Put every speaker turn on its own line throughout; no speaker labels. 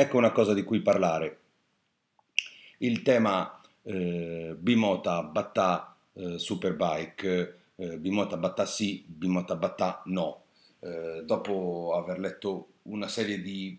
Ecco una cosa di cui parlare. Il tema eh, Bimota Battà eh, Superbike, eh, Bimota Battà sì, Bimota Battà no. Eh, dopo aver letto una serie di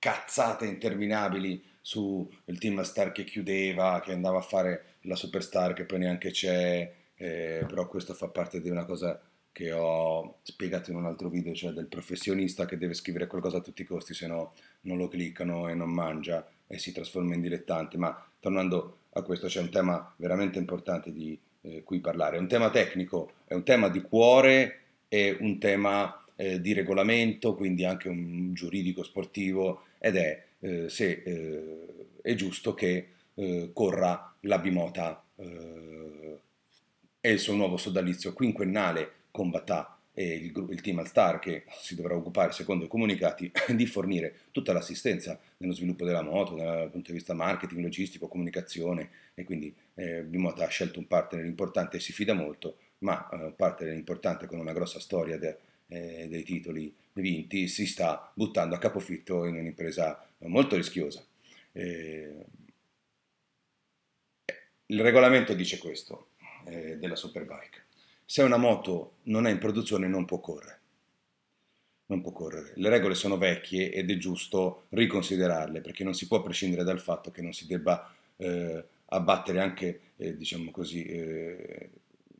cazzate interminabili sul team star che chiudeva, che andava a fare la superstar che poi neanche c'è, eh, però questo fa parte di una cosa che ho spiegato in un altro video, cioè del professionista che deve scrivere qualcosa a tutti i costi, se no non lo cliccano e non mangia e si trasforma in dilettante. Ma tornando a questo, c'è un tema veramente importante di eh, cui parlare. È un tema tecnico, è un tema di cuore, è un tema eh, di regolamento, quindi anche un giuridico sportivo, ed è eh, se eh, è giusto che eh, corra la bimota eh, e il suo nuovo sodalizio quinquennale con Batà e eh, il, il team Alstar che si dovrà occupare, secondo i comunicati, di fornire tutta l'assistenza nello sviluppo della moto, dal punto di vista marketing, logistico, comunicazione e quindi eh, Bimota ha scelto un partner importante e si fida molto, ma eh, un eh, partner importante con una grossa storia de, eh, dei titoli vinti si sta buttando a capofitto in un'impresa molto rischiosa. Eh, il regolamento dice questo eh, della Superbike se una moto non è in produzione non può correre. Non può correre. Le regole sono vecchie ed è giusto riconsiderarle perché non si può prescindere dal fatto che non si debba eh, abbattere anche, eh, diciamo così, eh,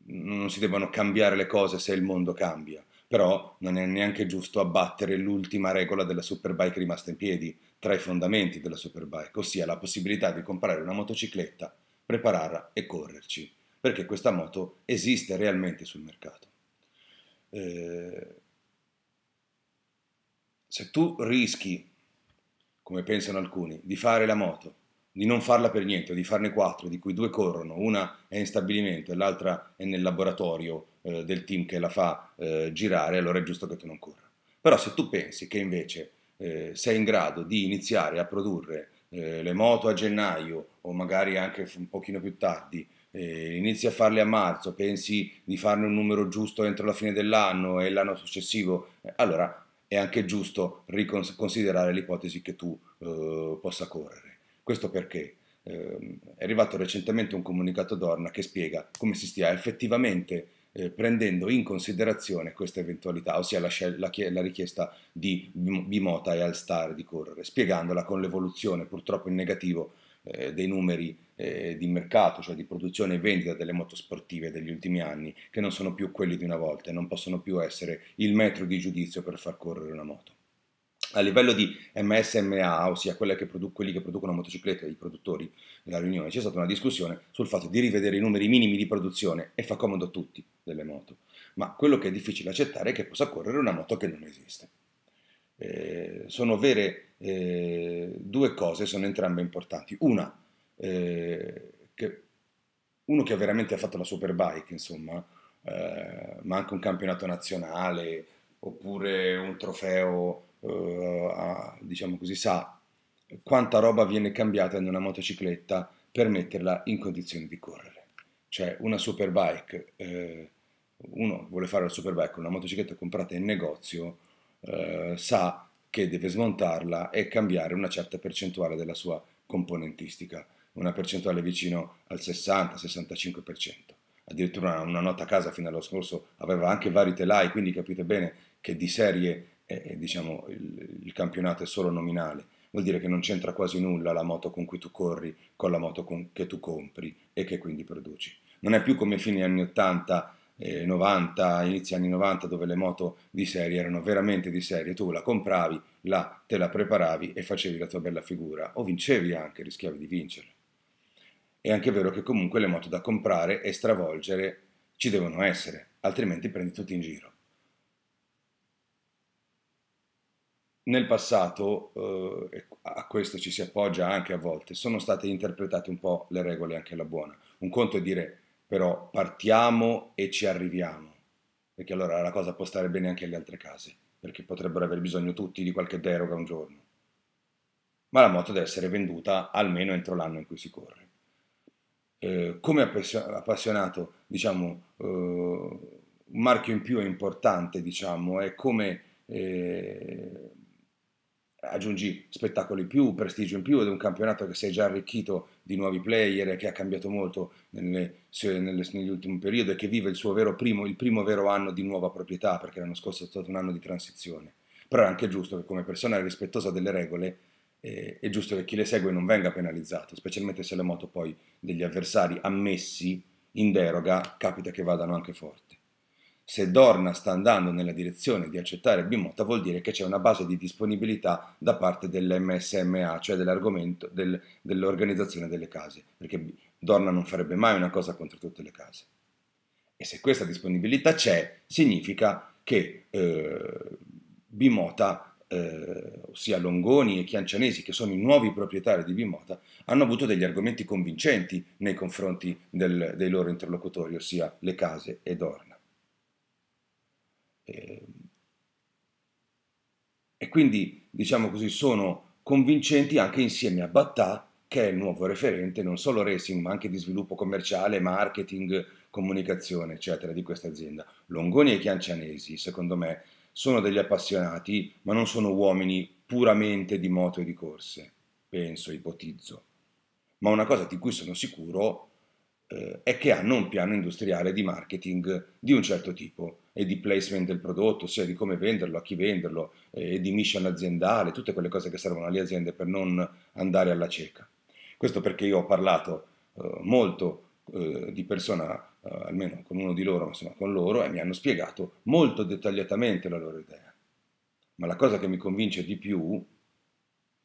non si debbano cambiare le cose se il mondo cambia. Però non è neanche giusto abbattere l'ultima regola della Superbike rimasta in piedi, tra i fondamenti della Superbike, ossia la possibilità di comprare una motocicletta, prepararla e correrci perché questa moto esiste realmente sul mercato. Eh, se tu rischi, come pensano alcuni, di fare la moto, di non farla per niente, di farne quattro, di cui due corrono, una è in stabilimento e l'altra è nel laboratorio eh, del team che la fa eh, girare, allora è giusto che tu non corra. Però se tu pensi che invece eh, sei in grado di iniziare a produrre eh, le moto a gennaio o magari anche un pochino più tardi, eh, inizi a farli a marzo, pensi di farne un numero giusto entro la fine dell'anno e l'anno successivo, eh, allora è anche giusto riconsiderare l'ipotesi che tu eh, possa correre. Questo perché ehm, è arrivato recentemente un comunicato d'Orna che spiega come si stia effettivamente eh, prendendo in considerazione questa eventualità, ossia la, la, la richiesta di Bimota e Alstar di correre, spiegandola con l'evoluzione purtroppo in negativo eh, dei numeri eh, di mercato, cioè di produzione e vendita delle moto sportive degli ultimi anni, che non sono più quelli di una volta e non possono più essere il metro di giudizio per far correre una moto. A livello di MSMA, ossia che produ- quelli che producono motociclette, i produttori della riunione, c'è stata una discussione sul fatto di rivedere i numeri minimi di produzione e fa comodo a tutti delle moto. Ma quello che è difficile accettare è che possa correre una moto che non esiste. Eh, sono vere eh, due cose sono entrambe importanti. Una, eh, che uno che veramente ha fatto la Superbike, insomma, eh, ma anche un campionato nazionale, oppure un trofeo, eh, a, diciamo così, sa quanta roba viene cambiata in una motocicletta per metterla in condizioni di correre. Cioè una Superbike, eh, uno vuole fare la Superbike con una motocicletta comprata in negozio, sa che deve smontarla e cambiare una certa percentuale della sua componentistica, una percentuale vicino al 60-65%. Addirittura una nota a casa fino allo scorso aveva anche vari telai, quindi capite bene che di serie eh, diciamo, il, il campionato è solo nominale vuol dire che non c'entra quasi nulla la moto con cui tu corri con la moto con, che tu compri e che quindi produci. Non è più come fine anni 80 eh, 90, inizi anni 90 dove le moto di serie erano veramente di serie, tu la compravi, la, te la preparavi e facevi la tua bella figura o vincevi anche, rischiavi di vincere. È anche vero che comunque le moto da comprare e stravolgere ci devono essere, altrimenti prendi tutti in giro. Nel passato, eh, a questo ci si appoggia anche a volte, sono state interpretate un po' le regole anche alla buona. Un conto è dire però partiamo e ci arriviamo, perché allora la cosa può stare bene anche alle altre case, perché potrebbero aver bisogno tutti di qualche deroga un giorno. Ma la moto deve essere venduta almeno entro l'anno in cui si corre. Eh, come appassionato, diciamo, eh, un marchio in più è importante, diciamo, è come... Eh, aggiungi spettacoli in più, prestigio in più ed è un campionato che si è già arricchito di nuovi player e che ha cambiato molto nelle, nelle, nell'ultimo periodo e che vive il suo vero primo, il primo vero anno di nuova proprietà perché l'anno scorso è stato un anno di transizione. Però è anche giusto che come persona rispettosa delle regole eh, è giusto che chi le segue non venga penalizzato, specialmente se le moto poi degli avversari ammessi in deroga capita che vadano anche forti se Dorna sta andando nella direzione di accettare Bimota vuol dire che c'è una base di disponibilità da parte dell'MSMA, cioè del, dell'organizzazione delle case, perché Dorna non farebbe mai una cosa contro tutte le case. E se questa disponibilità c'è, significa che eh, Bimota, eh, ossia Longoni e Chiancianesi, che sono i nuovi proprietari di Bimota, hanno avuto degli argomenti convincenti nei confronti del, dei loro interlocutori, ossia le case e Dorna. Ehm, e quindi, diciamo così, sono convincenti anche insieme a Battà, che è il nuovo referente non solo racing, ma anche di sviluppo commerciale, marketing, comunicazione, eccetera, di questa azienda. Longoni e Chiancianesi, secondo me, sono degli appassionati, ma non sono uomini puramente di moto e di corse, penso, ipotizzo. Ma una cosa di cui sono sicuro eh, è che hanno un piano industriale di marketing di un certo tipo e di placement del prodotto, sia di come venderlo, a chi venderlo, eh, di mission aziendale, tutte quelle cose che servono alle aziende per non andare alla cieca. Questo perché io ho parlato eh, molto eh, di persona, eh, almeno con uno di loro, insomma con loro, e mi hanno spiegato molto dettagliatamente la loro idea. Ma la cosa che mi convince di più,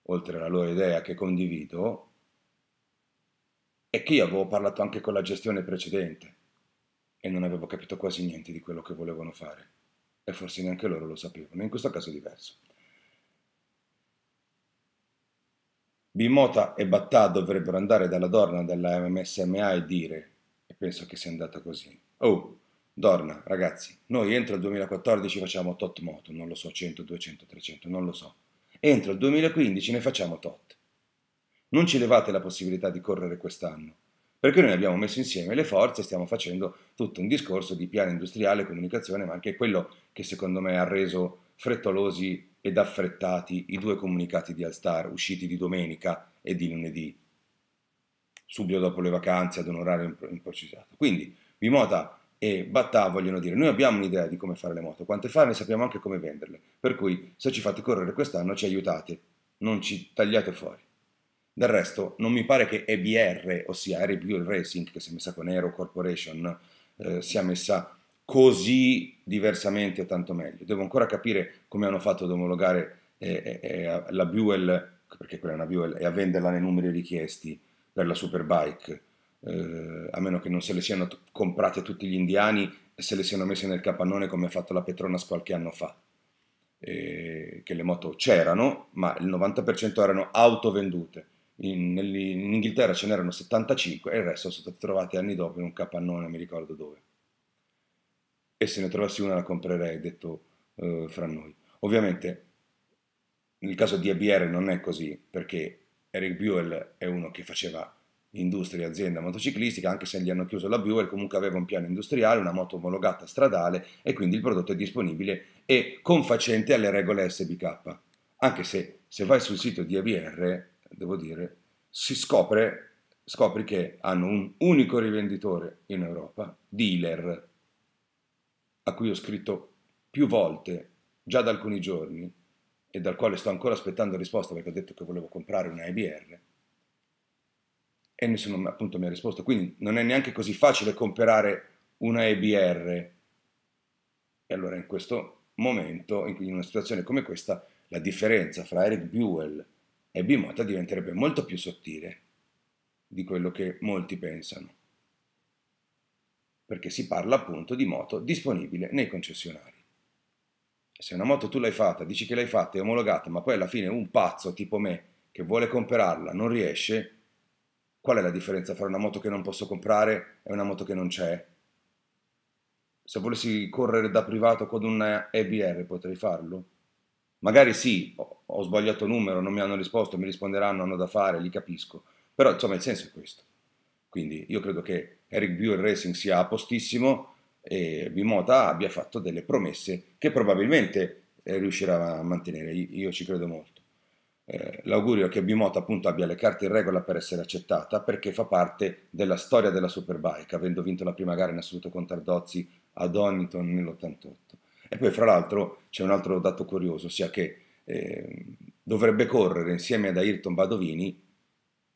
oltre alla loro idea che condivido, è che io avevo parlato anche con la gestione precedente e non avevo capito quasi niente di quello che volevano fare e forse neanche loro lo sapevano, in questo caso è diverso. Bimota e Battà dovrebbero andare dalla Dorna della MSMA e dire, e penso che sia andata così, oh, Dorna, ragazzi, noi entro il 2014 facciamo tot moto, non lo so, 100, 200, 300, non lo so. Entro il 2015 ne facciamo tot. Non ci levate la possibilità di correre quest'anno, perché noi abbiamo messo insieme le forze, e stiamo facendo tutto un discorso di piano industriale, comunicazione, ma anche quello che secondo me ha reso frettolosi ed affrettati i due comunicati di Alstar usciti di domenica e di lunedì, subito dopo le vacanze ad un orario imprecisato. Quindi Vimota e Battà vogliono dire noi abbiamo un'idea di come fare le moto, quante farne sappiamo anche come venderle, per cui se ci fate correre quest'anno ci aiutate, non ci tagliate fuori. Del resto non mi pare che EBR, ossia Air Bull Racing, che si è messa con Aero Corporation, eh, sia messa così diversamente o tanto meglio. Devo ancora capire come hanno fatto ad omologare eh, eh, eh, la Buell, perché quella è una Buell, e a venderla nei numeri richiesti per la Superbike, eh, a meno che non se le siano t- comprate tutti gli indiani e se le siano messe nel capannone come ha fatto la Petronas qualche anno fa. Eh, che le moto c'erano, ma il 90% erano auto vendute in, in, Inghilterra ce n'erano 75 e il resto sono stati trovati anni dopo in un capannone, mi ricordo dove. E se ne trovassi una la comprerei, detto eh, fra noi. Ovviamente nel caso di ABR non è così, perché Eric Buell è uno che faceva industria azienda motociclistica, anche se gli hanno chiuso la Buell, comunque aveva un piano industriale, una moto omologata stradale e quindi il prodotto è disponibile e confacente alle regole SBK. Anche se se vai sul sito di ABR devo dire, si scopre, scopre che hanno un unico rivenditore in Europa, dealer, a cui ho scritto più volte già da alcuni giorni e dal quale sto ancora aspettando risposta perché ho detto che volevo comprare una IBR e nessuno appunto mi ha risposto. Quindi non è neanche così facile comprare una EBR. E allora in questo momento, in una situazione come questa, la differenza fra Eric Buell e Bimota diventerebbe molto più sottile di quello che molti pensano, perché si parla appunto di moto disponibile nei concessionari. Se una moto tu l'hai fatta, dici che l'hai fatta, e omologata, ma poi alla fine un pazzo tipo me che vuole comprarla non riesce, qual è la differenza fra una moto che non posso comprare e una moto che non c'è? Se volessi correre da privato con una EBR potrei farlo? Magari sì, ho sbagliato numero, non mi hanno risposto, mi risponderanno, hanno da fare, li capisco. Però insomma il senso è questo. Quindi io credo che Eric Buell Racing sia a postissimo e Bimota abbia fatto delle promesse che probabilmente eh, riuscirà a mantenere, io ci credo molto. Eh, l'augurio è che Bimota appunto abbia le carte in regola per essere accettata perché fa parte della storia della Superbike, avendo vinto la prima gara in assoluto con Tardozzi ad Oniton nell'88. E poi fra l'altro c'è un altro dato curioso, ossia che Ehm, dovrebbe correre insieme ad Ayrton Badovini,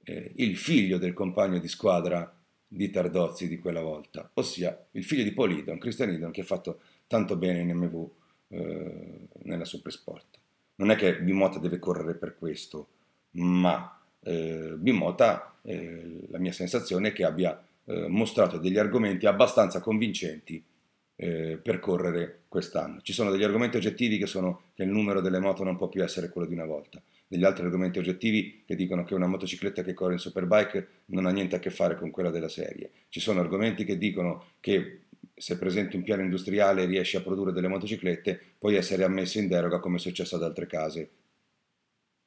eh, il figlio del compagno di squadra di Tardozzi di quella volta, ossia il figlio di Polidon, Christian Idon, che ha fatto tanto bene in MV eh, nella Supersport. Non è che Bimota deve correre per questo, ma eh, Bimota, eh, la mia sensazione è che abbia eh, mostrato degli argomenti abbastanza convincenti eh, percorrere quest'anno. Ci sono degli argomenti oggettivi che sono che il numero delle moto non può più essere quello di una volta, degli altri argomenti oggettivi che dicono che una motocicletta che corre in superbike non ha niente a che fare con quella della serie. Ci sono argomenti che dicono che se presenti un piano industriale e riesci a produrre delle motociclette puoi essere ammesso in deroga come è successo ad altre case.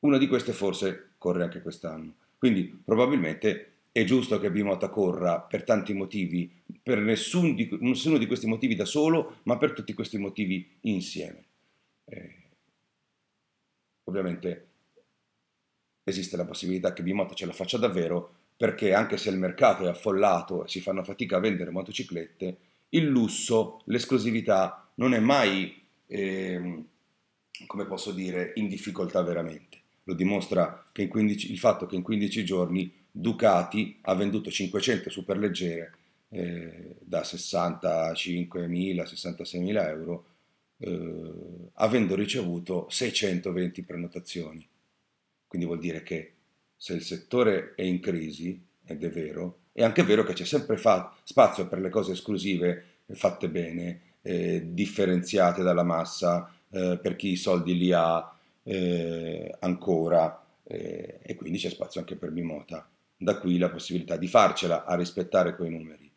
Una di queste forse corre anche quest'anno. Quindi probabilmente è giusto che Bimota corra per tanti motivi, per nessun di, nessuno di questi motivi da solo, ma per tutti questi motivi insieme. Eh, ovviamente esiste la possibilità che Bimota ce la faccia davvero, perché anche se il mercato è affollato e si fanno fatica a vendere motociclette, il lusso, l'esclusività non è mai, eh, come posso dire, in difficoltà veramente. Lo dimostra 15, il fatto che in 15 giorni Ducati ha venduto 500 superleggere eh, da 65.000, 66.000 euro, eh, avendo ricevuto 620 prenotazioni. Quindi vuol dire che se il settore è in crisi, ed è vero, è anche vero che c'è sempre fa- spazio per le cose esclusive eh, fatte bene, eh, differenziate dalla massa, eh, per chi i soldi li ha eh, ancora, e quindi c'è spazio anche per Mimota da qui la possibilità di farcela a rispettare quei numeri.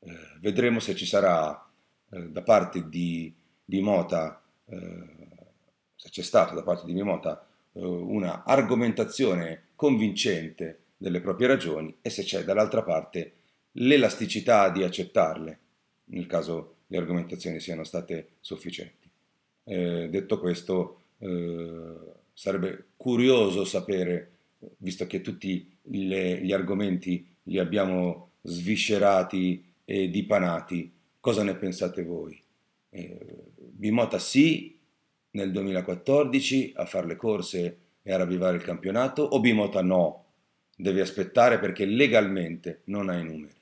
Eh, vedremo se ci sarà eh, da parte di, di Mota, eh, se c'è stata da parte di Mimota eh, una argomentazione convincente delle proprie ragioni e se c'è dall'altra parte l'elasticità di accettarle, nel caso le argomentazioni siano state sufficienti. Eh, detto questo, eh, sarebbe curioso sapere visto che tutti le, gli argomenti li abbiamo sviscerati e dipanati, cosa ne pensate voi? Eh, Bimota sì nel 2014 a fare le corse e a ravvivare il campionato o Bimota no, deve aspettare perché legalmente non ha i numeri?